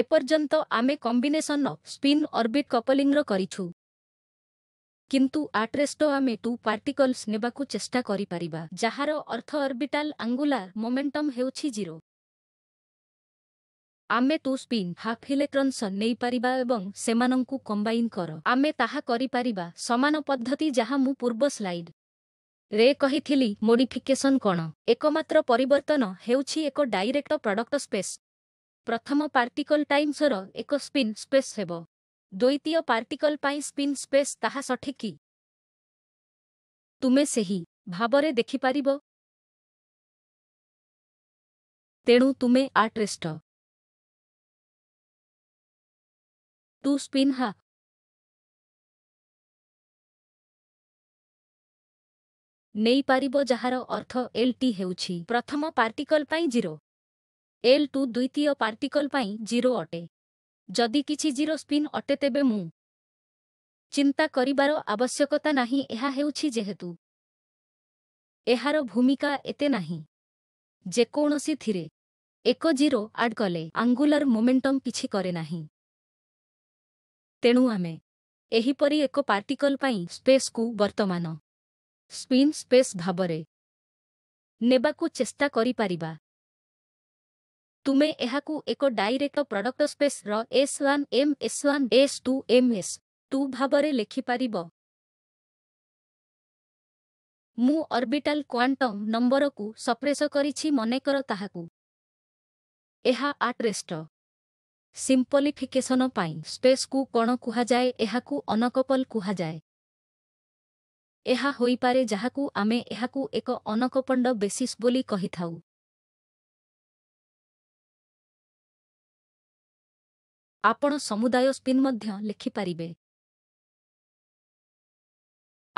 ଏପର୍ଯ୍ୟନ୍ତ ଆମେ combination of spin orbit କପଲିଂର କରିଛୁ କିନ୍ତୁ ଆଟ୍ରେଷ୍ଟ ଆମେ ଟୁ ପାର୍ଟିକଲ୍ସ ନେବାକୁ ଚେଷ୍ଟା କରିପାରିବା ଯାହାର ଅର୍ଥ ଅର୍ବିଟାଲ୍ ଆଙ୍ଗୁଲାର ମୋମେଣ୍ଟମ୍ ହେଉଛି ଜିରୋ ଆମେ ଟୁ ସ୍ପିନ୍ ହାଫ୍ ଇଲେକ୍ଟ୍ରନ୍ସ ନେଇପାରିବା ଏବଂ ସେମାନଙ୍କୁ କମ୍ବାଇନ୍ କର ଆମେ ତାହା କରିପାରିବା ସମାନ ପଦ୍ଧତି ଯାହା ମୁଁ ପୂର୍ବ ସ୍ଲାଇଡ୍ ରେ କହିଥିଲି ମୋଡିଫିକେସନ୍ କ'ଣ ଏକମାତ୍ର ପରିବର୍ତ୍ତନ ହେଉଛି ଏକ ଡାଇରେକ୍ଟ ପ୍ରଡକ୍ଟ ସ୍ପେସ୍ ପ୍ରଥମ ପାର୍ଟିକଲ ଟାଇମ୍ସର ଏକ ସ୍ପିନ୍ ସ୍ପେସ୍ ହେବ ଦ୍ୱୈତୀୟ ପାର୍ଟିକଲ ପାଇଁ ସ୍ପିନ୍ ସ୍ପେସ୍ ତାହା ସଠିକ୍ କି ତୁମେ ସେହି ଭାବରେ ଦେଖିପାରିବ ତେଣୁ ତୁମେ ଆର୍ଟ୍ରିଷ୍ଟ ଟୁ ସ୍ପିନ୍ ହା ନେଇପାରିବ ଯାହାର ଅର୍ଥ ଏଲ୍ ଟି ହେଉଛି ପ୍ରଥମ ପାର୍ଟିକଲ ପାଇଁ ଜିରୋ ଏଲ୍ ଟୁ ଦ୍ୱିତୀୟ ପାର୍ଟିକଲ ପାଇଁ ଜିରୋ ଅଟେ ଯଦି କିଛି ଜିରୋ ସ୍ପିନ୍ ଅଟେ ତେବେ ମୁଁ ଚିନ୍ତା କରିବାର ଆବଶ୍ୟକତା ନାହିଁ ଏହା ହେଉଛି ଯେହେତୁ ଏହାର ଭୂମିକା ଏତେ ନାହିଁ ଯେକୌଣସିଥିରେ ଏକ ଜିରୋ ଆଡ୍ କଲେ ଆଙ୍ଗୁଲାର ମୋମେଣ୍ଟମ୍ କିଛି କରେ ନାହିଁ ତେଣୁ ଆମେ ଏହିପରି ଏକ ପାର୍ଟିକଲ ପାଇଁ ସ୍ପେସ୍କୁ ବର୍ତ୍ତମାନ ସ୍ପିନ୍ ସ୍ପେସ୍ ଭାବରେ ନେବାକୁ ଚେଷ୍ଟା କରିପାରିବା ତୁମେ ଏହାକୁ ଏକ ଡାଇରେକ୍ଟ ପ୍ରଡକ୍ଟ ସ୍ପେସ୍ର S one M S one S two M S two ଭାବରେ ଲେଖିପାରିବ ମୁଁ ଅର୍ବିଟାଲ କ୍ୱାଣ୍ଟମ୍ ନମ୍ବରକୁ ସପ୍ରେସ କରିଛି ମନେକର ତାହାକୁ ଏହା ଆଟ୍ରେଷ୍ଟ ସିମ୍ପଲିଫିକେସନ ପାଇଁ ସ୍ପେସ୍କୁ କ'ଣ କୁହାଯାଏ ଏହାକୁ ଅନକପଲ କୁହାଯାଏ ଏହା ହୋଇପାରେ ଯାହାକୁ ଆମେ ଏହାକୁ ଏକ ଅନକପଣ୍ଡ ବେସିସ୍ ବୋଲି କହିଥାଉ ଆପଣ ସମୁଦାୟ ସ୍ପିନ୍ ମଧ୍ୟ ଲେଖିପାରିବେ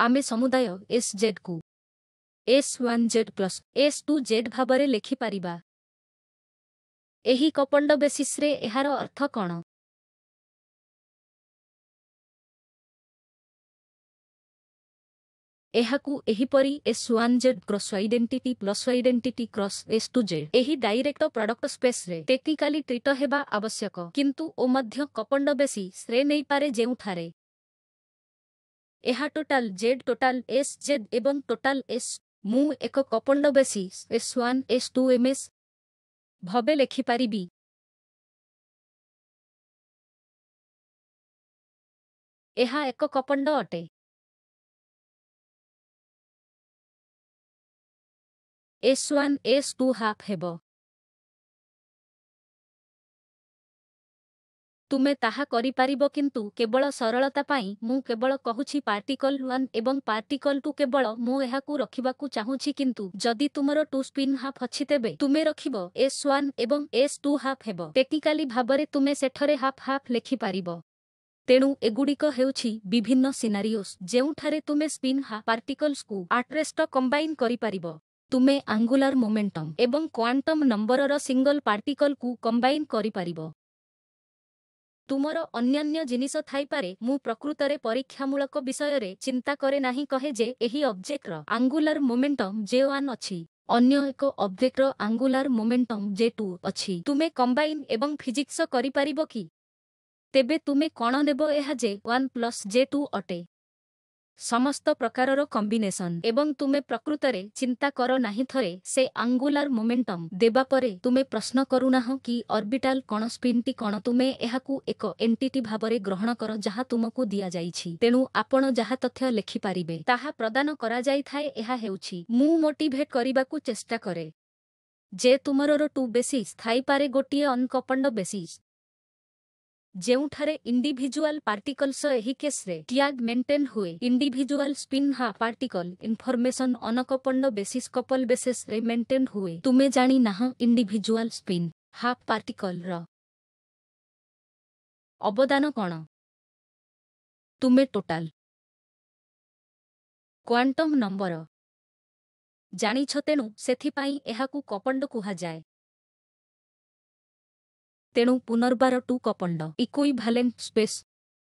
ଆମେ ସମୁଦାୟ ଏସ୍ ଜେଡ୍କୁ S one Z plus S two Z ଭାବରେ ଲେଖିପାରିବା ଏହି କପଣ୍ଡ ବେସିସ୍ରେ ଏହାର ଅର୍ଥ କ'ଣ ଏହାକୁ ଏହିପରି S one Z cross identity plus identity cross S two Z ଏହି ଡାଇରେକ୍ଟ ପ୍ରଡକ୍ଟ ସ୍ପେସ୍ରେ ଟେକ୍ନିକାଲି ଟ୍ରିଟ ହେବା ଆବଶ୍ୟକ କିନ୍ତୁ ଓ ମଧ୍ୟ କପଣ୍ଡ ବେଶୀ ଶ୍ରେ ନେଇପାରେ ଯେଉଁଠାରେ ଏହା total Z total S Z ଏବଂ ଟୋଟାଲ୍ ଏସ୍ ମୁଁ ଏକ କପଣ୍ଡ ବେଶୀ S one S two M S ଭାବେ ଲେଖିପାରିବି ଏହା ଏକ କପଣ୍ଡ ଅଟେ S one S two half ହେବ ତୁମେ ତାହା କରିପାରିବ କିନ୍ତୁ କେବଳ ସରଳତା ପାଇଁ ମୁଁ କେବଳ କହୁଛି ପାର୍ଟିକଲ ୱାନ୍ ଏବଂ ପାର୍ଟିକଲ ଟୁ କେବଳ ମୁଁ ଏହାକୁ ରଖିବାକୁ ଚାହୁଁଛି କିନ୍ତୁ ଯଦି ତୁମର ଟୁ ସ୍ପିନ୍ ହାଫ୍ ଅଛି ତେବେ ତୁମେ ରଖିବ ଏସ୍ ୱାନ୍ ଏବଂ ଏସ୍ ଟୁ ହାଫ୍ ହେବ ଟେକ୍ନିକାଲି ଭାବରେ ତୁମେ ସେଠାରେ ହାଫ୍ ହାଫ୍ ଲେଖିପାରିବ ତେଣୁ ଏଗୁଡ଼ିକ ହେଉଛି ବିଭିନ୍ନ ସିନାରିଓସ୍ ଯେଉଁଠାରେ ତୁମେ ସ୍ପିନ୍ ହାଫ୍ ପାର୍ଟିକଲ୍ସକୁ ଆଟ୍ରେଷ୍ଟ କମ୍ବାଇନ୍ କରିପାରିବ ତୁମେ ଆଙ୍ଗୁଲାର ମୋମେଣ୍ଟମ୍ ଏବଂ କ୍ୱାଣ୍ଟମ୍ ନମ୍ବରର ସିଙ୍ଗଲ ପାର୍ଟିକଲ୍କୁ କମ୍ବାଇନ୍ କରିପାରିବ ତୁମର ଅନ୍ୟାନ୍ୟ ଜିନିଷ ଥାଇପାରେ ମୁଁ ପ୍ରକୃତରେ ପରୀକ୍ଷାମୂଳକ ବିଷୟରେ ଚିନ୍ତା କରେ ନାହିଁ କହେ ଯେ ଏହି ଅବଜେକ୍ଟର ଆଙ୍ଗୁଲାର ମୋମେଣ୍ଟମ୍ ଜେ ୱାନ୍ ଅଛି ଅନ୍ୟ ଏକ ଅବଜେକ୍ଟର ଆଙ୍ଗୁଲାର ମୋମେଣ୍ଟମ୍ ଜେ ଟୁ ଅଛି ତୁମେ କମ୍ବାଇନ୍ ଏବଂ ଫିଜିକ୍ସ କରିପାରିବ କି ତେବେ ତୁମେ କ'ଣ ନେବ ଏହା J one plus J two ଅଟେ ସମସ୍ତ ପ୍ରକାରର କମ୍ବିନେସନ୍ ଏବଂ ତୁମେ ପ୍ରକୃତରେ ଚିନ୍ତା କର ନାହିଁ ଥରେ ସେ ଆଙ୍ଗୁଲାର ମୋମେଣ୍ଟମ୍ ଦେବା ପରେ ତୁମେ ପ୍ରଶ୍ନ କରୁନାହଁ କି ଅର୍ବିଟାଲ କ'ଣ ସ୍ପିନ୍ଟି କ'ଣ ତୁମେ ଏହାକୁ ଏକ ଏଣ୍ଟିଟି ଭାବରେ ଗ୍ରହଣ କର ଯାହା ତୁମକୁ ଦିଆଯାଇଛି ତେଣୁ ଆପଣ ଯାହା ତଥ୍ୟ ଲେଖିପାରିବେ ତାହା ପ୍ରଦାନ କରାଯାଇଥାଏ ଏହା ହେଉଛି ମୁଁ ମୋଟିଭେଟ୍ କରିବାକୁ ଚେଷ୍ଟା କରେ ଯେ ତୁମର ଟୁ ବେସିସ୍ ଥାଇପାରେ ଗୋଟିଏ ଅନ୍କପଣ୍ଡ ବେସିସ୍ ଯେଉଁଠାରେ ଇଣ୍ଡିଭିଜୁଆଲ ପାର୍ଟିକଲ୍ସ ଏହି କେସ୍ରେ ଟ୍ୟାଗ୍ ମେଣ୍ଟେନ୍ ହୁଏ ଇଣ୍ଡିଭିଜୁଆଲ ସ୍ପିନ୍ହା particle information uncoupled basis couple ବେସିସ୍ରେ ମେଣ୍ଟେନ୍ ହୁଏ ତୁମେ ଜାଣି ଜାଣିନାହଁ ଇଣ୍ଡିଭିଜୁଆଲ ସ୍ପିନ୍ ହା ପାର୍ଟିକଲ୍ର ଅବଦାନ କ'ଣ ତୁମେ ଟୋଟାଲ୍ କ୍ୱାଣ୍ଟମ୍ ନମ୍ବର ଜାଣିଛ ତେଣୁ ସେଥିପାଇଁ ଏହାକୁ କପଣ୍ଡ କୁହାଯାଏ ତେଣୁ ପୁନର୍ବାର ଟୁ କପଣ୍ଡ ଇକୁଇ ଭାଲେଣ୍ଟ ସ୍ପେସ୍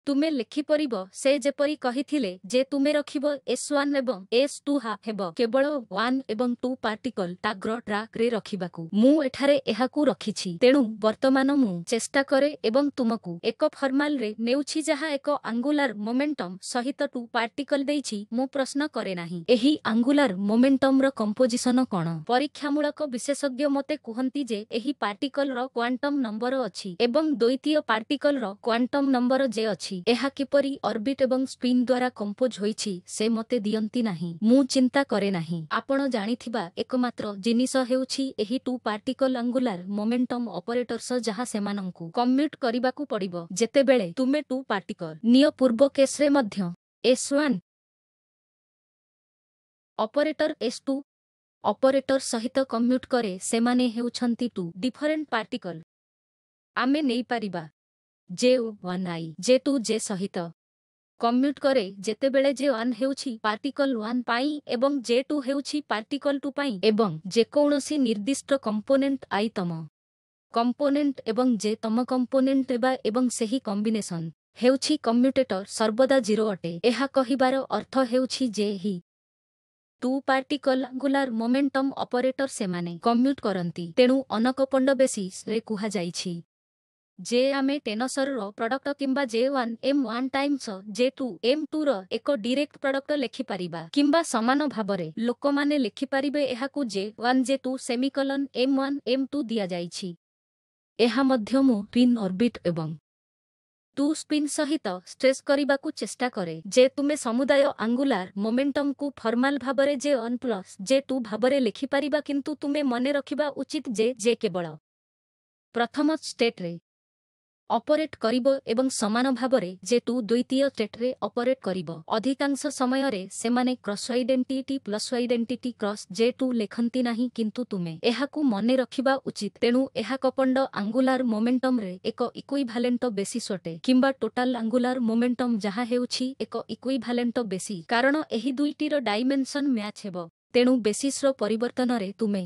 ତୁମେ ଲେଖିପାରିବ ସେ ଯେପରି କହିଥିଲେ ଯେ ତୁମେ ରଖିବ ଏସ୍ ୱାନ୍ ଏବଂ ଏସ୍ ଟୁ ହା ହେବ କେବଳ ୱାନ୍ ଏବଂ ଟୁ ପାର୍ଟିକଲ ଟାଗ୍ର ଟ୍ରାକ୍ରେ ରଖିବାକୁ ମୁଁ ଏଠାରେ ଏହାକୁ ରଖିଛି ତେଣୁ ବର୍ତ୍ତମାନ ମୁଁ ଚେଷ୍ଟା କରେ ଏବଂ ତୁମକୁ ଏକ ଫର୍ମାଲରେ ନେଉଛି ଯାହା ଏକ ଆଙ୍ଗୁଲାର ମୋମେଣ୍ଟମ୍ ସହିତ ଟୁ ପାର୍ଟିକଲ ଦେଇଛି ମୁଁ ପ୍ରଶ୍ନ କରେ ନାହିଁ ଏହି ଆଙ୍ଗୁଲାର ମୋମେଣ୍ଟମ୍ର କମ୍ପୋଜିସନ କ'ଣ ପରୀକ୍ଷାମୂଳକ ବିଶେଷଜ୍ଞ ମୋତେ କୁହନ୍ତି ଯେ ଏହି ପାର୍ଟିକଲର କ୍ୱାଣ୍ଟମ୍ ନମ୍ବର ଅଛି ଏବଂ ଦ୍ୱୈତୀୟ ପାର୍ଟିକଲର କ୍ୱାଣ୍ଟମ୍ ନମ୍ବର ଯେ ଅଛି ଅଛି ଏହା କିପରି ଅର୍ବିଟ ଏବଂ ସ୍ପିନ୍ ଦ୍ୱାରା କମ୍ପୋଜ ହୋଇଛି ସେ ମୋତେ ଦିଅନ୍ତି ନାହିଁ ମୁଁ ଚିନ୍ତା କରେ ନାହିଁ ଆପଣ ଜାଣିଥିବା ଏକମାତ୍ର ଜିନିଷ ହେଉଛି ଏହି two particle angular momentum operators ଯାହା ସେମାନଙ୍କୁ କମ୍ୟୁଟ କରିବାକୁ ପଡ଼ିବ ଯେତେବେଳେ ତୁମେ ଟୁ ପାର୍ଟିକଲ ନିଅ ପୂର୍ବ କେସ୍ରେ ମଧ୍ୟ S one operator S two operator ସହିତ କମ୍ୟୁଟ କରେ ସେମାନେ ହେଉଛନ୍ତି ଟୁ ଡିଫରେଣ୍ଟ ପାର୍ଟିକଲ ଆମେ ନେଇପାରିବା ଜେ ଓ one I J two J ସହିତ କମ୍ୟୁଟ୍ କରେ ଯେତେବେଳେ ଜେ ୱାନ୍ ହେଉଛି ପାର୍ଟିକଲ ୱାନ୍ ପାଇଁ ଏବଂ ଜେ ଟୁ ହେଉଛି ପାର୍ଟିକଲ ଟୁ ପାଇଁ ଏବଂ ଯେକୌଣସି ନିର୍ଦ୍ଦିଷ୍ଟ କମ୍ପୋନେଣ୍ଟ ଆଇତମ କମ୍ପୋନେଣ୍ଟ ଏବଂ ଜେ ତମ କମ୍ପୋନେଣ୍ଟ ହେବା ଏବଂ ସେହି କମ୍ବିନେସନ୍ ହେଉଛି କମ୍ୟୁଟେଟର ସର୍ବଦା ଜିରୋ ଅଟେ ଏହା କହିବାର ଅର୍ଥ ହେଉଛି ଯେ ଏହି two particle angular momentum operator ସେମାନେ କମ୍ୟୁଟ କରନ୍ତି ତେଣୁ ଅନକପଣ୍ଡ ବେଶୀରେ କୁହାଯାଇଛି ଯେ ଆମେ ଟେନସରର ପ୍ରଡକ୍ଟ କିମ୍ବା J one M one times J two M ଟୁର ଏକ ଡିରେକ୍ଟ ପ୍ରଡକ୍ଟ ଲେଖିପାରିବା କିମ୍ବା ସମାନ ଭାବରେ ଲୋକମାନେ ଲେଖିପାରିବେ ଏହାକୁ J one J two semicolon M one M two ଦିଆଯାଇଛି ଏହା ମଧ୍ୟ ମୁଁ ପିନ୍ ଅର୍ବିଟ୍ ଏବଂ ଟୁ ସ୍ପିନ୍ ସହିତ ଷ୍ଟ୍ରେସ୍ କରିବାକୁ ଚେଷ୍ଟା କରେ ଯେ ତୁମେ ସମୁଦାୟ ଆଙ୍ଗୁଲାର ମୋମେଣ୍ଟମ୍କୁ ଫର୍ମାଲ୍ ଭାବରେ J one plus J two ଭାବରେ ଲେଖିପାରିବା କିନ୍ତୁ ତୁମେ ମନେ ରଖିବା ଉଚିତ ଯେ ଯେ କେବଳ ପ୍ରଥମ ଷ୍ଟେଟ୍ରେ ଅପରେଟ୍ କରିବ ଏବଂ ସମାନ ଭାବରେ ଯେ ତୁ ଦ୍ୱିତୀୟ ଷ୍ଟେଟ୍ରେ ଅପରେଟ୍ କରିବ ଅଧିକାଂଶ ସମୟରେ ସେମାନେ cross identity plus identity cross J two ଲେଖନ୍ତି ନାହିଁ କିନ୍ତୁ ତୁମେ ଏହାକୁ ମନେ ରଖିବା ଉଚିତ ତେଣୁ ଏହା କପଣ୍ଡ ଆଙ୍ଗୁଲାର ମୋମେଣ୍ଟମ୍ରେ ଏକ ଇକ୍ୱିଭାଲେଣ୍ଟ ବେଶିସ ଅଟେ କିମ୍ବା ଟୋଟାଲ ଆଙ୍ଗୁଲାର ମୋମେଣ୍ଟମ୍ ଯାହା ହେଉଛି ଏକ ଇକ୍ୱିଭାଲେଣ୍ଟ ବେଶି କାରଣ ଏହି ଦୁଇଟିର ଡାଇମେନ୍ସନ୍ ମ୍ୟାଚ୍ ହେବ ତେଣୁ ବେସିସ୍ର ପରିବର୍ତ୍ତନରେ ତୁମେ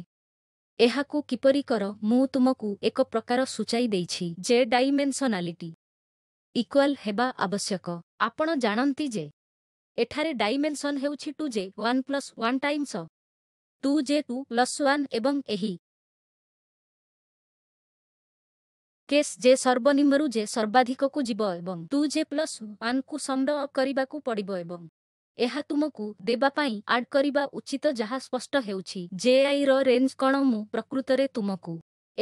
ଏହାକୁ କିପରି କର ମୁଁ ତୁମକୁ ଏକ ପ୍ରକାର ସୂଚାଇ ଦେଇଛି ଯେ ଡାଇମେନ୍ସନାଲିଟି ଇକ୍ୱାଲ୍ ହେବା ଆବଶ୍ୟକ ଆପଣ ଜାଣନ୍ତି ଯେ ଏଠାରେ ଡାଇମେନ୍ସନ୍ ହେଉଛି two J one plus one times two J two plus one ଏବଂ ଏହି କେସ୍ ଯେ ସର୍ବନିମ୍ନରୁ ଯେ ସର୍ବାଧିକକୁ ଯିବ ଏବଂ ଟୁ ଜେ ପ୍ଲସ୍ ୱାନ୍କୁ ସଂଗ୍ରହ କରିବାକୁ ପଡ଼ିବ ଏବଂ ଏହା ତୁମକୁ ଦେବା ପାଇଁ ଆଡ୍ କରିବା ଉଚିତ ଯାହା ସ୍ପଷ୍ଟ ହେଉଛି ଜେଆଇର ରେଞ୍ଜ କ'ଣ ମୁଁ ପ୍ରକୃତରେ ତୁମକୁ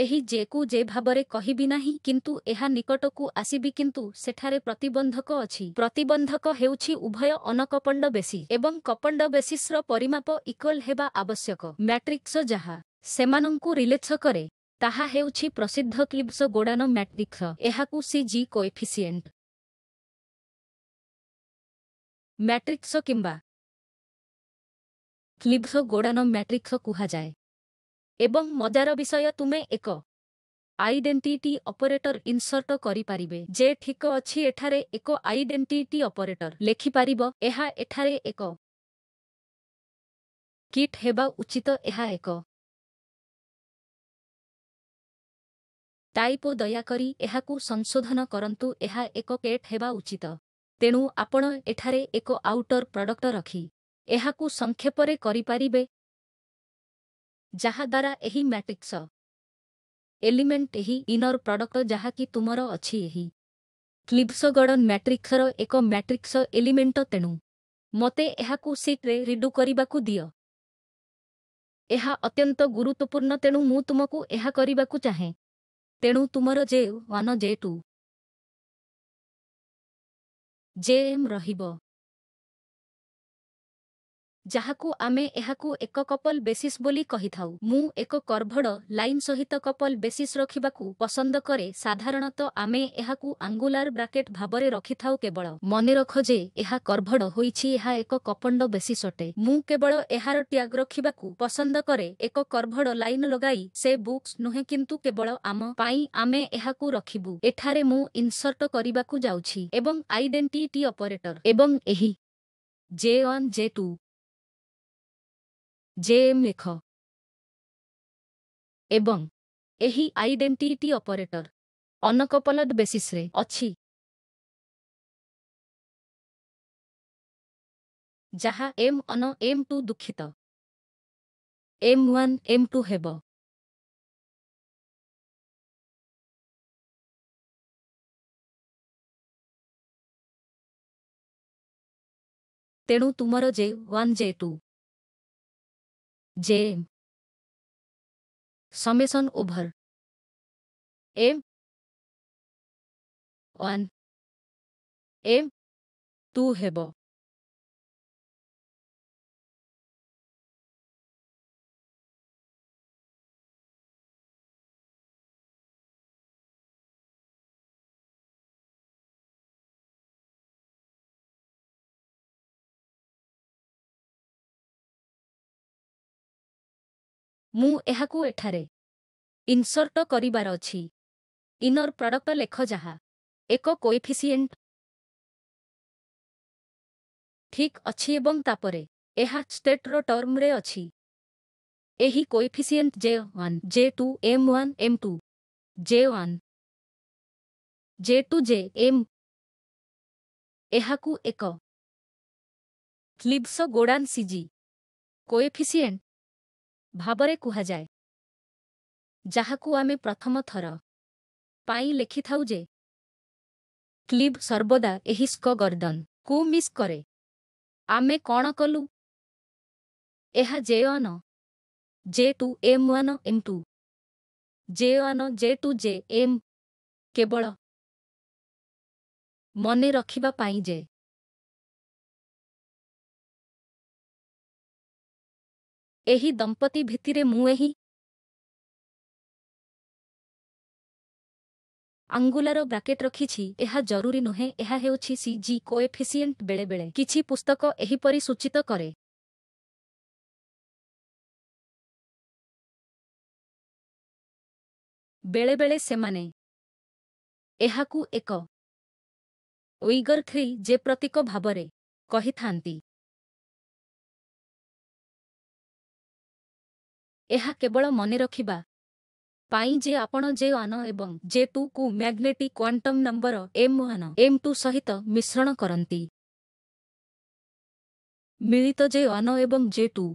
ଏହି ଜେକୁ ଯେ ଭାବରେ କହିବି ନାହିଁ କିନ୍ତୁ ଏହା ନିକଟକୁ ଆସିବି କିନ୍ତୁ ସେଠାରେ ପ୍ରତିବନ୍ଧକ ଅଛି ପ୍ରତିବନ୍ଧକ ହେଉଛି ଉଭୟ ଅନକପଣ୍ଡ ବେଶୀ ଏବଂ କପଣ୍ଡ ବେଶିସ୍ର ପରିମାପ ଇକ୍ୱଲ ହେବା ଆବଶ୍ୟକ ମ୍ୟାଟ୍ରିକ୍ସ ଯାହା ସେମାନଙ୍କୁ ରିଲେଛ କରେ ତାହା ହେଉଛି ପ୍ରସିଦ୍ଧ କ୍ଲିବ୍ସ ଗୋଡ଼ାନ ମ୍ୟାଟ୍ରିକ୍ସ ଏହାକୁ ସି ଜି କୋଏଫିସିଏଣ୍ଟ ମ୍ୟାଟ୍ରିକ୍ସ କିମ୍ବା କ୍ଲିବ୍ସ ଗୋଡ଼ାନ ମ୍ୟାଟ୍ରିକ୍ସ କୁହାଯାଏ ଏବଂ ମଜାର ବିଷୟ ତୁମେ ଏକ ଆଇଡେଣ୍ଟିଟି ଅପରେଟର ଇନ୍ସର୍ଟ କରିପାରିବେ ଯେ ଠିକ ଅଛି ଏଠାରେ ଏକ ଆଇଡେଣ୍ଟିଟି ଅପରେଟର ଲେଖିପାରିବ ଏହା ଏଠାରେ ଏକ କିଟ୍ ହେବା ଉଚିତ ଏହା ଏକ ଟାଇପ୍ ଦୟାକରି ଏହାକୁ ସଂଶୋଧନ କରନ୍ତୁ ଏହା ଏକ କେଟ୍ ହେବା ଉଚିତ ତେଣୁ ଆପଣ ଏଠାରେ ଏକ ଆଉଟର୍ ପ୍ରଡକ୍ଟ ରଖି ଏହାକୁ ସଂକ୍ଷେପରେ କରିପାରିବେ ଯାହାଦ୍ୱାରା ଏହି ମ୍ୟାଟ୍ରିକ୍ସ ଏଲିମେଣ୍ଟ ଏହି ଇନର୍ ପ୍ରଡକ୍ଟ ଯାହାକି ତୁମର ଅଛି ଏହି କ୍ଲିପ୍ସଗଡ଼ନ୍ ମ୍ୟାଟ୍ରିକ୍ସର ଏକ ମ୍ୟାଟ୍ରିକ୍ସ ଏଲିମେଣ୍ଟ ତେଣୁ ମୋତେ ଏହାକୁ ସିଟ୍ରେ ରିଡୁ କରିବାକୁ ଦିଅ ଏହା ଅତ୍ୟନ୍ତ ଗୁରୁତ୍ୱପୂର୍ଣ୍ଣ ତେଣୁ ମୁଁ ତୁମକୁ ଏହା କରିବାକୁ ଚାହେଁ ତେଣୁ ତୁମର ଯେ one J two j.m rohibo ଯାହାକୁ ଆମେ ଏହାକୁ ଏକ କପଲ ବେସିସ୍ ବୋଲି କହିଥାଉ ମୁଁ ଏକ କର୍ଭଡ଼ ଲାଇନ୍ ସହିତ କପଲ ବେସିସ୍ ରଖିବାକୁ ପସନ୍ଦ କରେ ସାଧାରଣତଃ ଆମେ ଏହାକୁ ଆଙ୍ଗୁଲାର ବ୍ରାକେଟ୍ ଭାବରେ ରଖିଥାଉ କେବଳ ମନେରଖ ଯେ ଏହା କର୍ଭଡ଼ ହୋଇଛି ଏହା ଏକ କପଣ୍ଡ ବେସିସ୍ ଅଟେ ମୁଁ କେବଳ ଏହାର ଟ୍ୟାଗ୍ ରଖିବାକୁ ପସନ୍ଦ କରେ ଏକ କର୍ଭଡ଼ ଲାଇନ୍ ଲଗାଇ ସେ ବୁକ୍ସ ନୁହେଁ କିନ୍ତୁ କେବଳ ଆମ ପାଇଁ ଆମେ ଏହାକୁ ରଖିବୁ ଏଠାରେ ମୁଁ ଇନସର୍ଟ କରିବାକୁ ଯାଉଛି ଏବଂ ଆଇଡେଣ୍ଟିଟି ଅପରେଟର ଏବଂ ଏହି J one J two J M ଲେଖ ଏବଂ ଏହି ଆଇଡେଣ୍ଟିଟି ଅପରେଟର ଅନକପଲ ବେସିସ୍ରେ ଅଛି ଯାହା ଏମ୍ ଅନ ଏମ୍ ଟୁ ଦୁଃଖିତ ଏମ୍ ୱାନ୍ ଏମ୍ ଟୁ ହେବ ତେଣୁ ତୁମର J one J two J M summation over M one M two हेबो ମୁଁ ଏହାକୁ ଏଠାରେ ଇନ୍ସର୍ଟ କରିବାର ଅଛି ଇନର୍ ପ୍ରଡକ୍ଟ ଲେଖ ଯାହା ଏକ କୋଇଫିସିଏଣ୍ଟ ଠିକ୍ ଅଛି ଏବଂ ତାପରେ ଏହା ଷ୍ଟେଟ୍ର ଟର୍ମରେ ଅଛି ଏହି coefficient J one J two M one M two J one J two J M ଏହାକୁ ଏକ ଫ୍ଲିପ୍ସ ଗୋଡ଼ାନ୍ ସିଜି କୋଏଫିସିଏଣ୍ଟ ଭାବରେ କୁହାଯାଏ ଯାହାକୁ ଆମେ ପ୍ରଥମ ଥର ପାଇଁ ଲେଖିଥାଉ ଯେ କ୍ଲିବ୍ ସର୍ବଦା ଏହି ସ୍କ ଗର୍ଡନ୍ କୁ ମିସ୍ କରେ ଆମେ କ'ଣ କଲୁ ଏହା J one J two M one M two J one J two J M କେବଳ ମନେ ରଖିବା ପାଇଁ ଯେ ଏହି ଦମ୍ପତି ଭିତ୍ତିରେ ମୁଁ ଏହି ଆଙ୍ଗୁଲାର ବ୍ରାକେଟ୍ ରଖିଛି ଏହା ଜରୁରୀ ନୁହେଁ ଏହା ହେଉଛି ସି ଜି କୋଏଫିସିଏଣ୍ଟ ବେଳେବେଳେ କିଛି ପୁସ୍ତକ ଏହିପରି ସୂଚିତ କରେ ବେଳେବେଳେ ସେମାନେ ଏହାକୁ ଏକ ଉଇଗର୍ ଥ୍ରୀ ଯେ ପ୍ରତୀକ ଭାବରେ କହିଥାନ୍ତି ଏହା କେବଳ ମନେ ରଖିବା ପାଇଁ ଯେ ଆପଣ ଯେ ୱାନ ଏବଂ ଜେ ଟୁକୁ magnetic quantum number M one M two ସହିତ ମିଶ୍ରଣ କରନ୍ତି ମିଳିତ ଯେ ୱାନ ଏବଂ ଯେ ଟୁ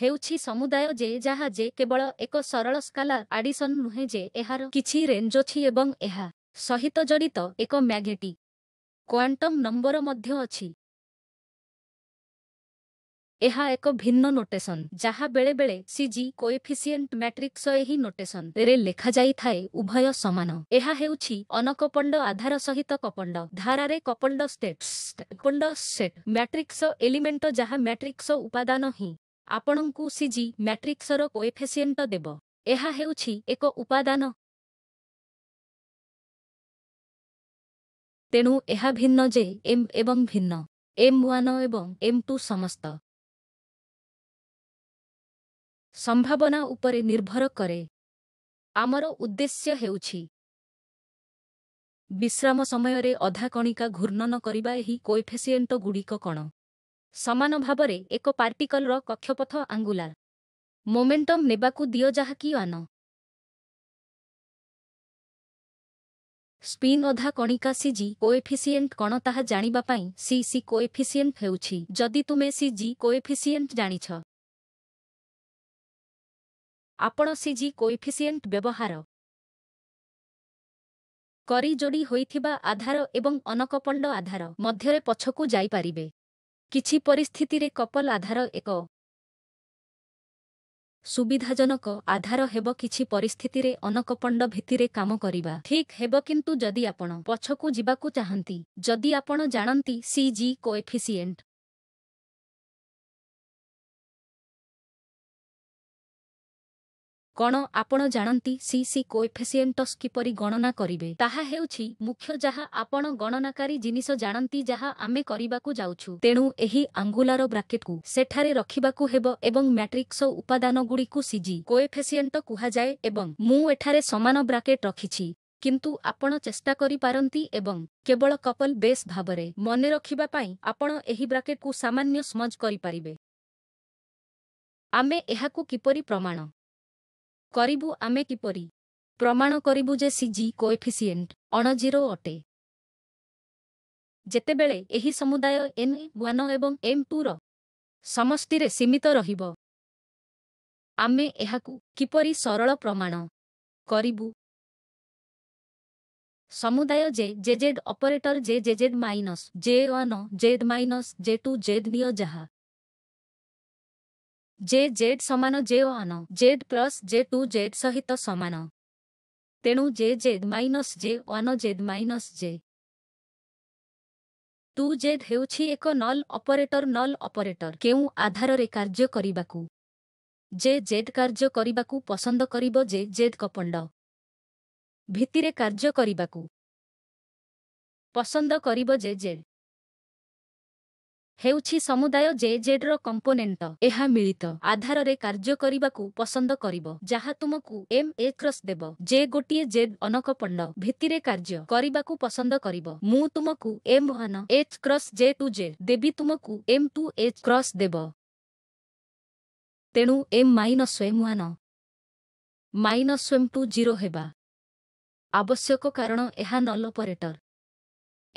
ହେଉଛି ସମୁଦାୟ ଯେ ଯାହା ଯେ କେବଳ ଏକ ସରଳ ସ୍କାଲା ଆଡିସନ୍ ନୁହେଁ ଯେ ଏହାର କିଛି ରେଞ୍ଜ ଅଛି ଏବଂ ଏହା ସହିତ ଜଡ଼ିତ ଏକ ମ୍ୟାଗ୍ନେଟିକ୍ କ୍ୱାଣ୍ଟମ୍ ନମ୍ବର ମଧ୍ୟ ଅଛି ଏହା ଏକ ଭିନ୍ନ ନୋଟେସନ୍ ଯାହା ବେଳେବେଳେ ସିଜି କୋଏଫିସିଏଣ୍ଟ ମ୍ୟାଟ୍ରିକ୍ସ ଏହି ନୋଟେସନରେ ଲେଖାଯାଇଥାଏ ଉଭୟ ସମାନ ଏହା ହେଉଛି ଅନକପଣ୍ଡ ଆଧାର ସହିତ କପଣ୍ଡ ଧାରାରେ କପଣ୍ଡ ଷ୍ଟେପଣ୍ଡ ସେଟ୍ ମ୍ୟାଟ୍ରିକ୍ସ ଏଲିମେଣ୍ଟ ଯାହା ମ୍ୟାଟ୍ରିକ୍ସ ଉପାଦାନ ହିଁ ଆପଣଙ୍କୁ ସିଜି ମ୍ୟାଟ୍ରିକ୍ସର କୋଏଫିସିଏଣ୍ଟ ଦେବ ଏହା ହେଉଛି ଏକ ଉପାଦାନ ତେଣୁ ଏହା ଭିନ୍ନ ଯେ ଏମ୍ ଏବଂ ଭିନ୍ନ ଏମ୍ ୱାନ୍ ଏବଂ ଏମ୍ ଟୁ ସମସ୍ତ ସମ୍ଭାବନା ଉପରେ ନିର୍ଭର କରେ ଆମର ଉଦ୍ଦେଶ୍ୟ ହେଉଛି ବିଶ୍ରାମ ସମୟରେ ଅଧା ଅଧାକଣିକା ଘୂର୍ଣ୍ଣନ କରିବା ଏହି କୋଏଫେସିଏଣ୍ଟଗୁଡ଼ିକ କ'ଣ ସମାନ ଭାବରେ ଏକ ପାର୍ଟିକଲର କକ୍ଷପଥ ଆଙ୍ଗୁଲା ମୋମେଣ୍ଟମ୍ ନେବାକୁ ଦିଅ ଯାହାକି ଆନ ସ୍ପିନ୍ ଅଧା କଣିକା ସି ଜି କୋଏଫିସିଏଣ୍ଟ କ'ଣ ତାହା ଜାଣିବା ପାଇଁ ସି ସି କୋଏଫିସିଏଣ୍ଟ ହେଉଛି ଯଦି ତୁମେ ସିଜି କୋଏଫିସିଏଣ୍ଟ ଜାଣିଛ ଆପଣ ସି ଜି କୋଇଫିସିଏଣ୍ଟ ବ୍ୟବହାର କରି ଯୋଡ଼ି ହୋଇଥିବା ଆଧାର ଏବଂ ଅନକପଣ୍ଡ ଆଧାର ମଧ୍ୟରେ ପଛକୁ ଯାଇପାରିବେ କିଛି ପରିସ୍ଥିତିରେ କପଲ ଆଧାର ଏକ ସୁବିଧାଜନକ ଆଧାର ହେବ କିଛି ପରିସ୍ଥିତିରେ ଅନକପଣ୍ଡ ଭିତ୍ତିରେ କାମ କରିବା ଠିକ୍ ହେବ କିନ୍ତୁ ଯଦି ଆପଣ ପଛକୁ ଯିବାକୁ ଚାହାନ୍ତି ଯଦି ଆପଣ ଜାଣନ୍ତି ସି ଜି କୋଏଫିସିଏଣ୍ଟ କ'ଣ ଆପଣ ଜାଣନ୍ତି ସି ସି କୋଏଫେସିଏଣ୍ଟସ୍ କିପରି ଗଣନା କରିବେ ତାହା ହେଉଛି ମୁଖ୍ୟ ଯାହା ଆପଣ ଗଣନାକାରୀ ଜିନିଷ ଜାଣନ୍ତି ଯାହା ଆମେ କରିବାକୁ ଯାଉଛୁ ତେଣୁ ଏହି ଆଙ୍ଗୁଲାର ବ୍ରାକେଟ୍କୁ ସେଠାରେ ରଖିବାକୁ ହେବ ଏବଂ ମ୍ୟାଟ୍ରିକ୍ସ ଉପାଦାନଗୁଡ଼ିକୁ ସିଜି କୋଏଫେସିଏଣ୍ଟ କୁହାଯାଏ ଏବଂ ମୁଁ ଏଠାରେ ସମାନ ବ୍ରାକେଟ୍ ରଖିଛି କିନ୍ତୁ ଆପଣ ଚେଷ୍ଟା କରିପାରନ୍ତି ଏବଂ କେବଳ କପଲ୍ ବେସ୍ ଭାବରେ ମନେ ରଖିବା ପାଇଁ ଆପଣ ଏହି ବ୍ରାକେଟ୍କୁ ସାମାନ୍ୟ ସ୍ମଜ୍ କରିପାରିବେ ଆମେ ଏହାକୁ କିପରି ପ୍ରମାଣ କରିବୁ ଆମେ କିପରି ପ୍ରମାଣ କରିବୁ ଯେ ସିଜି କୋଏଫିସିଏଣ୍ଟ ଅଣଜିରୋ ଅଟେ ଯେତେବେଳେ ଏହି ସମୁଦାୟ ଏନ୍ ୱାନ୍ ଏବଂ ଏମ୍ ଟୁର ସମଷ୍ଟିରେ ସୀମିତ ରହିବ ଆମେ ଏହାକୁ କିପରି ସରଳ ପ୍ରମାଣ କରିବୁ ସମୁଦାୟ J J Z operator J J Z minus J one Z minus J two Z ନିଅ ଯାହା ଜେ ଜେଡ୍ ସମାନ J one Z plus J two Z ସହିତ ସମାନ ତେଣୁ J Z minus J one Z minus J two Z ହେଉଛି ଏକ ନଲ୍ operator ନଲ୍ operator କେଉଁ ଆଧାରରେ କାର୍ଯ୍ୟ କରିବାକୁ ଜେ ଜେଡ୍ କାର୍ଯ୍ୟ କରିବାକୁ ପସନ୍ଦ କରିବ ଜେ ଜେଦ୍ କପଣ୍ଡ ଭିତ୍ତିରେ କାର୍ଯ୍ୟ କରିବାକୁ ପସନ୍ଦ କରିବ ଜେ ଜେଡ୍ ହେଉଛି ସମୁଦାୟ ଜେ ଜେଡ୍ର କମ୍ପୋନେଣ୍ଟ ଏହା ମିଳିତ ଆଧାରରେ କାର୍ଯ୍ୟ କରିବାକୁ ପସନ୍ଦ କରିବ ଯାହା ତୁମକୁ ଏମ୍ ଏ କ୍ରସ୍ ଦେବ ଜେ ଗୋଟିଏ ଜେଡ୍ ଅନକ ପଣ୍ଡ ଭିତ୍ତିରେ କାର୍ଯ୍ୟ କରିବାକୁ ପସନ୍ଦ କରିବ ମୁଁ ତୁମକୁ M one H cross J two J ଦେବି ତୁମକୁ ଏମ୍ ଟୁ ଏଚ୍ କ୍ରସ୍ ଦେବ ତେଣୁ M minus M one minus M two zero ହେବା ଆବଶ୍ୟକ କାରଣ ଏହା ନଲ୍ ଅପରେଟର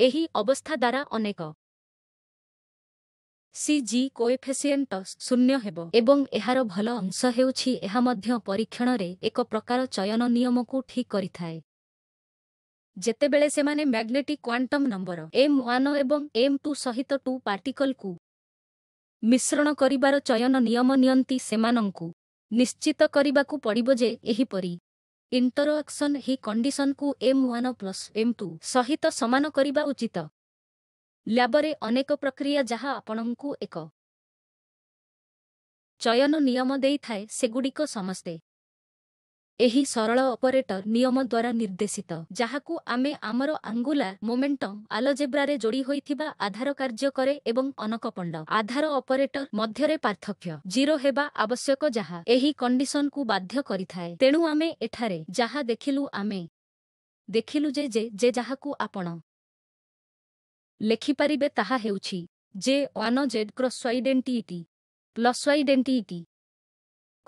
ଏହି ଅବସ୍ଥା ଦ୍ୱାରା ଅନେକ ସି ଜି କୋଏଫେସିଏଣ୍ଟ ଶୂନ୍ୟ ହେବ ଏବଂ ଏହାର ଭଲ ଅଂଶ ହେଉଛି ଏହା ମଧ୍ୟ ପରୀକ୍ଷଣରେ ଏକ ପ୍ରକାର ଚୟନ ନିୟମକୁ ଠିକ୍ କରିଥାଏ ଯେତେବେଳେ ସେମାନେ magnetic quantum number M one ଏବଂ ଏମ୍ ଟୁ ସହିତ ଟୁ ପାର୍ଟିକଲ୍କୁ ମିଶ୍ରଣ କରିବାର ଚୟନ ନିୟମ ନିଅନ୍ତି ସେମାନଙ୍କୁ ନିଶ୍ଚିତ କରିବାକୁ ପଡ଼ିବ ଯେ ଏହିପରି ଇଣ୍ଟରଆକ୍ସନ୍ ଏହି କଣ୍ଡିସନ୍କୁ M one plus M two ସହିତ ସମାନ କରିବା ଉଚିତ ଲ୍ୟାବରେ ଅନେକ ପ୍ରକ୍ରିୟା ଯାହା ଆପଣଙ୍କୁ ଏକ ଚୟନ ନିୟମ ଦେଇଥାଏ ସେଗୁଡ଼ିକ ସମସ୍ତେ ଏହି ସରଳ ଅପରେଟର ନିୟମ ଦ୍ୱାରା ନିର୍ଦ୍ଦେଶିତ ଯାହାକୁ ଆମେ ଆମର ଆଙ୍ଗୁଲା ମୋମେଣ୍ଟମ ଆଲୋଜେବ୍ରାରେ ଯୋଡ଼ି ହୋଇଥିବା ଆଧାର କାର୍ଯ୍ୟ କରେ ଏବଂ ଅନକପଣ୍ଡ ଆଧାର ଅପରେଟର ମଧ୍ୟରେ ପାର୍ଥକ୍ୟ ଜିରୋ ହେବା ଆବଶ୍ୟକ ଯାହା ଏହି କଣ୍ଡିସନକୁ ବାଧ୍ୟ କରିଥାଏ ତେଣୁ ଆମେ ଏଠାରେ ଯାହା ଦେଖିଲୁ ଆମେ ଦେଖିଲୁ ଯେ ଯେ ଯାହାକୁ ଆପଣ ଲେଖିପାରିବେ ତାହା ହେଉଛି J one Z cross identity plus identity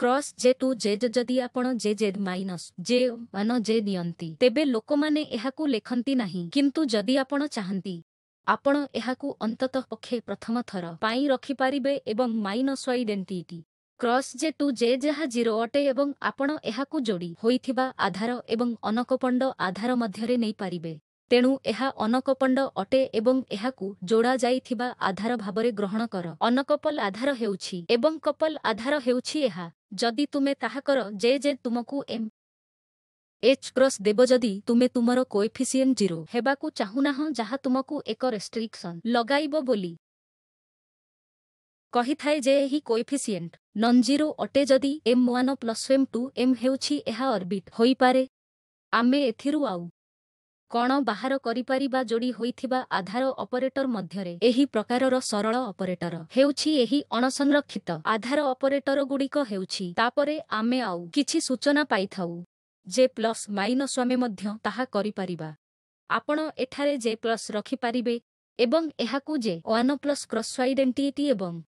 cross J two Z ଯଦି ଆପଣ J Z minus J one J ଦିଅନ୍ତି ତେବେ ଲୋକମାନେ ଏହାକୁ ଲେଖନ୍ତି ନାହିଁ କିନ୍ତୁ ଯଦି ଆପଣ ଚାହାନ୍ତି ଆପଣ ଏହାକୁ ଅନ୍ତତଃ ପକ୍ଷେ ପ୍ରଥମ ଥର ପାଇଁ ରଖିପାରିବେ ଏବଂ minus identity cross J two J ଯାହା ଜିରୋ ଅଟେ ଏବଂ ଆପଣ ଏହାକୁ ଯୋଡ଼ି ହୋଇଥିବା ଆଧାର ଏବଂ ଅନକପଣ୍ଡ ଆଧାର ମଧ୍ୟରେ ନେଇପାରିବେ ତେଣୁ ଏହା ଅନକପଣ୍ଡ ଅଟେ ଏବଂ ଏହାକୁ ଯୋଡ଼ାଯାଇଥିବା ଆଧାର ଭାବରେ ଗ୍ରହଣ କର ଅନକପଲ ଆଧାର ହେଉଛି ଏବଂ କପଲ ଆଧାର ହେଉଛି ଏହା ଯଦି ତୁମେ ତାହା କର ଯେ ଯେ ତୁମକୁ ଏମ୍ ଏଚ୍ କ୍ରସ୍ ଦେବ ଯଦି ତୁମେ ତୁମର କୋଏଫିସିଏନ୍ ଜିରୋ ହେବାକୁ ଚାହୁଁନାହଁ ଯାହା ତୁମକୁ ଏକ ରେଷ୍ଟ୍ରିକ୍ସନ୍ ଲଗାଇବ ବୋଲି କହିଥାଏ ଯେ ଏହି କୋଏଫିସିଏଣ୍ଟ ନନ୍ ଜିରୋ ଅଟେ ଯଦି M one plus M two M ହେଉଛି ଏହା ଅର୍ବିଟ୍ ହୋଇପାରେ ଆମେ ଏଥିରୁ ଆଉ କଣ ବାହାର କରିପାରିବା ଯୋଡ଼ି ହୋଇଥିବା ଆଧାର ଅପରେଟର ମଧ୍ୟରେ ଏହି ପ୍ରକାରର ସରଳ ଅପରେଟର ହେଉଛି ଏହି ଅଣସଂରକ୍ଷିତ ଆଧାର ଅପରେଟର ଗୁଡ଼ିକ ହେଉଛି ତାପରେ ଆମେ ଆଉ କିଛି ସୂଚନା ପାଇଥାଉ ଯେ ପ୍ଲସ୍ ମାଇନସ୍ ଆମେ ମଧ୍ୟ ତାହା କରିପାରିବା ଆପଣ ଏଠାରେ ଯେ ପ୍ଲସ୍ ରଖିପାରିବେ ଏବଂ ଏହାକୁ J one plus cross identity ଏବଂ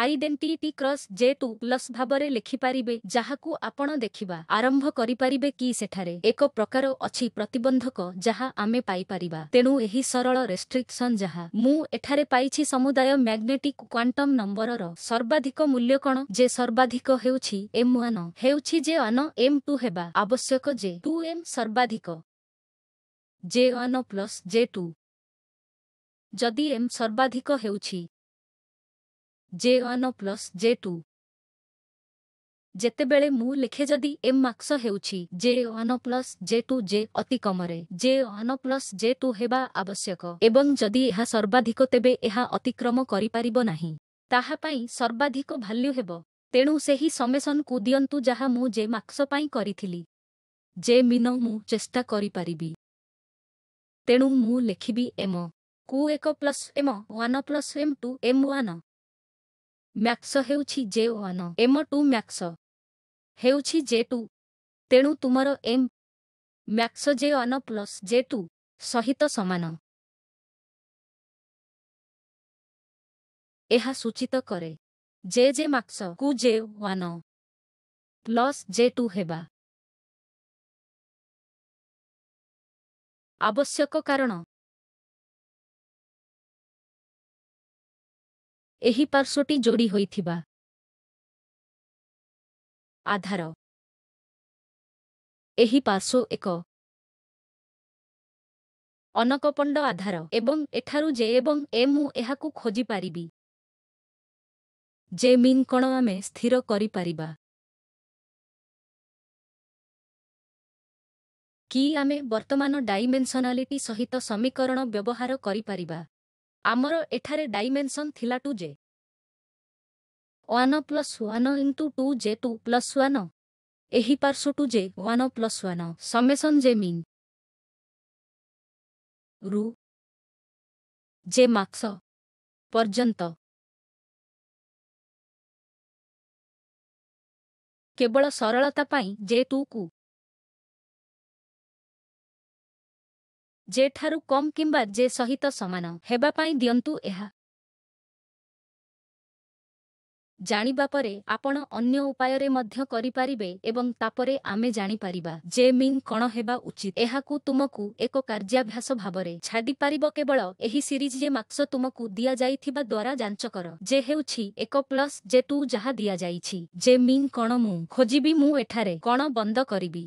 identity cross J two plus ଭାବରେ ଲେଖିପାରିବେ ଯାହାକୁ ଆପଣ ଦେଖିବା ଆରମ୍ଭ କରିପାରିବେ କି ସେଠାରେ ଏକ ପ୍ରକାର ଅଛି ପ୍ରତିବନ୍ଧକ ଯାହା ଆମେ ପାଇପାରିବା ତେଣୁ ଏହି ସରଳ ରେଷ୍ଟ୍ରିକ୍ସନ୍ ଯାହା ମୁଁ ଏଠାରେ ପାଇଛି ସମୁଦାୟ ମ୍ୟାଗ୍ନେଟିକ୍ କ୍ୱାଣ୍ଟମ୍ ନମ୍ବରର ସର୍ବାଧିକ ମୂଲ୍ୟ କ'ଣ ଯେ ସର୍ବାଧିକ ହେଉଛି ଏମ୍ ୱାନ୍ ହେଉଛି ଯେ ୱାନ୍ ଏମ୍ ଟୁ ହେବା ଆବଶ୍ୟକ ଯେ ଟୁ ଏମ୍ ସର୍ବାଧିକ J one plus J two ଯଦି ଏମ୍ ସର୍ବାଧିକ ହେଉଛି J one plus J two ଯେତେବେଳେ ମୁଁ ଲେଖେ ଯଦି ଏମ୍ ମାର୍କ୍ସ ହେଉଛି J one plus J two J ଅତିକମରେ J one plus J two ହେବା ଆବଶ୍ୟକ ଏବଂ ଯଦି ଏହା ସର୍ବାଧିକ ତେବେ ଏହା ଅତିକ୍ରମ କରିପାରିବ ନାହିଁ ତାହା ପାଇଁ ସର୍ବାଧିକ ଭାଲ୍ୟୁ ହେବ ତେଣୁ ସେହି ସମେସନ୍କୁ ଦିଅନ୍ତୁ ଯାହା ମୁଁ ଜେ ମାର୍କ୍ସ ପାଇଁ କରିଥିଲି ଜେ ମିନ ମୁଁ ଚେଷ୍ଟା କରିପାରିବି ତେଣୁ ମୁଁ ଲେଖିବି ଏମ କୁ ଏକ plus M one plus M two M one max ହେଉଛି J one M two max ହେଉଛି ଜେ ଟୁ ତେଣୁ ତୁମର M max J one plus J two ସହିତ ସମାନ ଏହା ସୂଚିତ କରେ ଜେ ଜେ ମାକ୍ସ କୁ J one plus J two ହେବା ଆବଶ୍ୟକ କାରଣ ଏହି ପାର୍ଶ୍ୱଟି ଯୋଡ଼ି ହୋଇଥିବା ଆଧାର ଏହି ପାର୍ଶ୍ୱ ଏକ ଅନକପଣ୍ଡ ଆଧାର ଏବଂ ଏଠାରୁ ଯେ ଏବଂ ଏ ମୁଁ ଏହାକୁ ଖୋଜିପାରିବି ଯେ ମିନ୍ କ'ଣ ଆମେ ସ୍ଥିର କରିପାରିବା କି ଆମେ ବର୍ତ୍ତମାନ ଡାଇମେନ୍ସନାଲିଟି ସହିତ ସମୀକରଣ ବ୍ୟବହାର କରିପାରିବା ଆମର ଏଠାରେ ଡାଇମେନ୍ସନ୍ ଥିଲା two J one plus one into two J two plus one ଏହି ପାର୍ଶ୍ୱ two J one plus one summation J min ରୁ ଜେ ମାକ୍ସ ପର୍ଯ୍ୟନ୍ତ କେବଳ ସରଳତା ପାଇଁ ଜେ ଟୁକୁ ଯେଠାରୁ କମ୍ କିମ୍ବା ଯେ ସହିତ ସମାନ ହେବା ପାଇଁ ଦିଅନ୍ତୁ ଏହା ଜାଣିବା ପରେ ଆପଣ ଅନ୍ୟ ଉପାୟରେ ମଧ୍ୟ କରିପାରିବେ ଏବଂ ତାପରେ ଆମେ ଜାଣିପାରିବା ଯେ ମିନ୍ କ'ଣ ହେବା ଉଚିତ ଏହାକୁ ତୁମକୁ ଏକ କାର୍ଯ୍ୟାଭ୍ୟାସ ଭାବରେ ଛାଡ଼ିପାରିବ କେବଳ ଏହି ସିରିଜ୍ ଯେ ମାକ୍ସ ତୁମକୁ ଦିଆଯାଇଥିବା ଦ୍ୱାରା ଯାଞ୍ଚ କର ଯେ ହେଉଛି ଏକ ପ୍ଲସ୍ ଯେ ତୁ ଯାହା ଦିଆଯାଇଛି ଯେ ମିନ୍ କ'ଣ ମୁଁ ଖୋଜିବି ମୁଁ ଏଠାରେ କ'ଣ ବନ୍ଦ କରିବି